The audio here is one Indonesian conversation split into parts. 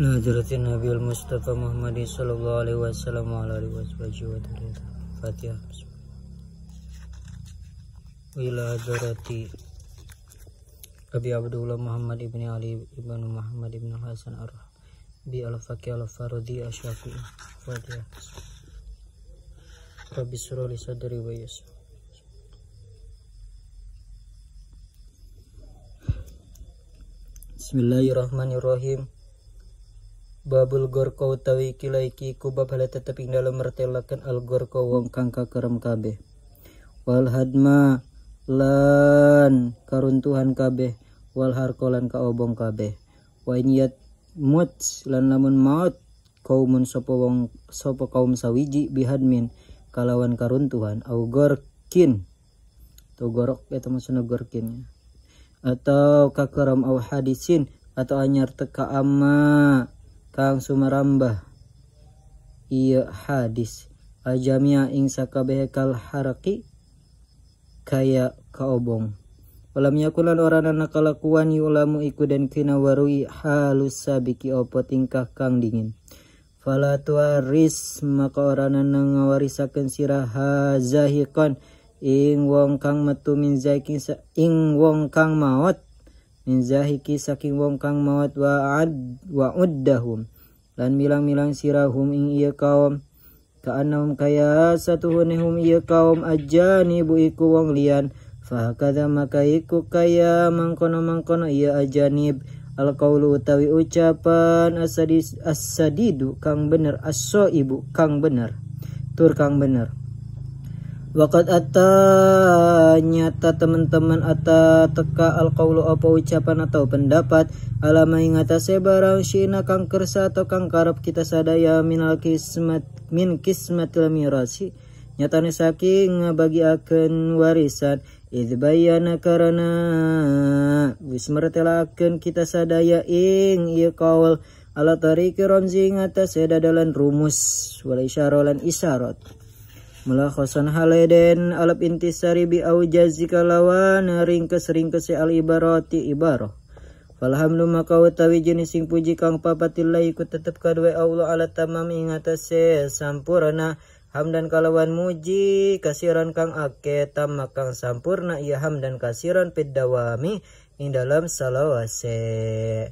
Nadratin Nabi Mustafa Muhammad sallallahu alaihi wasallam Alaihi Wasallam washabihi wa Fatihah. Ila hadrati Abi Abdullah Muhammad Ibn Ali ibn Muhammad ibn Hasan ar bi al faqih al farudi Ashafi Fatihah. Rabi surah li sadri wa yassir Bismillahirrahmanirrahim. Babul gorko utawi kila iki iku bab hale tetep ing dalem mertelaken al gorko wong kang kakerem kabeh. Wal hadma lan karuntuhan kabeh wal harko ka kaobong kabeh. Wa niyat mut lan lamun maut kaumun sapa wong sapa kaum sawiji bihadmin kalawan karuntuhan au gorkin. Atau gorok eta ya, maksudna gorkin. Ya. Atau kakerem au hadisin atau anyar teka ama Kang sumaramba iya hadis ajamia ing sakabehe kal haraki kaya kaobong Walam yakulan orang anak kalakuan yulamu iku dan kina warui halus sabiki opo tingkah kang dingin. Fala tuaris maka orang anak ngawarisakan sirah ing wong kang metu min zaikin ing wong kang maot min zahiki saking wong kang mawat wa ad wa uddahum lan milang-milang sirahum ing iya kaum ka'annahum kaya satu satuhunihum iya kaum ajani bu iku wong lian fahakadha maka iku kaya mangkono-mangkono iya ajanib Al-qawlu utawi ucapan asadis, asadidu kang bener aso ibu kang bener tur kang bener Wakat ata nyata teman-teman ata teka kaulu apa ucapan atau pendapat alama ingatase barang shina kang kersa atau kang karep kita sadaya minal kismat min kismat lamirasi nyata saking bagi akan warisan idbayana karena wis akan kita sadaya ing iya kaul ala tariki romzi ngatase dadalan rumus wala isyarolan isyarat Mulakhasan haleden alap intisari bi aujazika lawan ringkes ringkes al ibarati ibaro. Falhamdu maka utawi jenis sing puji kang papatillah ikut tetep kadue Allah ala tamam ingatase atase sampurna hamdan kalawan muji kasiran kang ake tamak kang sampurna iya hamdan kasiran pidawami ing dalam salawase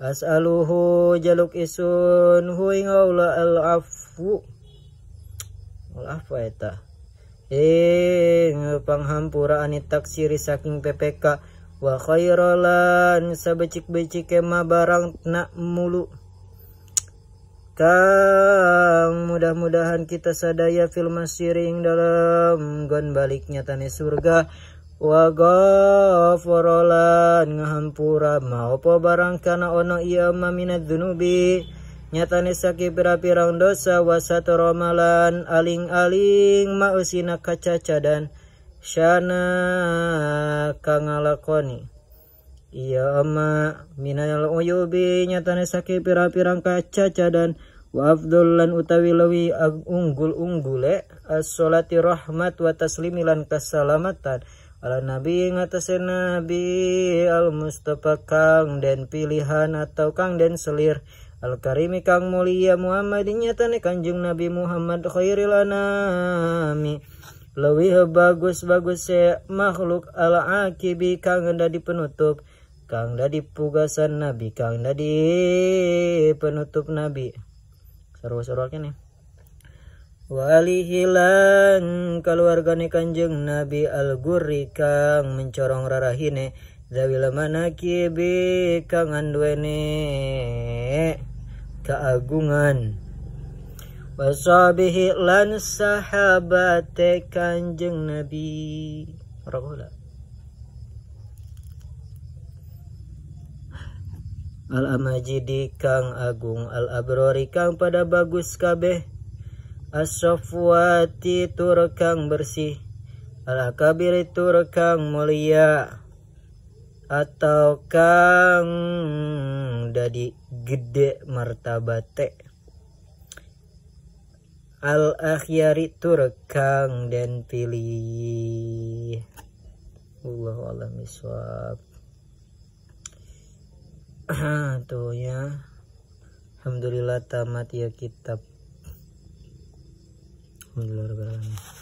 as'aluhu jaluk isun hu ing Allah al afu apa eta eh panghampura ani taksiri saking PPK wa khairolan sabecik-becik kema barang nak mulu Kang mudah-mudahan kita sadaya film siring dalam gon baliknya tani surga wa ghaforolan ngahampura apa barang kana ono iya maminat dunubi Nyata saki pirang pirang dosa wasat romalan aling-aling mausina dan syana kangalakoni. iya amma minal uyubi nyatane saki pirang pirang kacaca dan afdullan utawi lewi unggul-unggule asolati rahmat wa taslimilan keselamatan ala nabi ngatasi nabi al mustafa kang den pilihan atau kang dan selir Al-Karimi kang mulia Muhammad nyata ni kanjung Nabi Muhammad khairil anami Lewih bagus-bagus se makhluk al-akibi kang dadi penutup Kang dadi pugasan Nabi kang dadi penutup Nabi Seru-seruaknya nih Wali hilang keluargane kanjeng Nabi Al-Gurri kang mencorong rarahine Zawila mana kang anduene keagungan wasabihi lan sahabate kanjeng nabi Rakulah. Al amajidi kang agung al abrori kang pada bagus kabeh asofwati tur kang bersih al akabiri tur kang mulia atau kang dari gede martabate al akhyari tur kang dan pilih Allah alam iswab tuh ya Alhamdulillah tamat ya kitab Alhamdulillah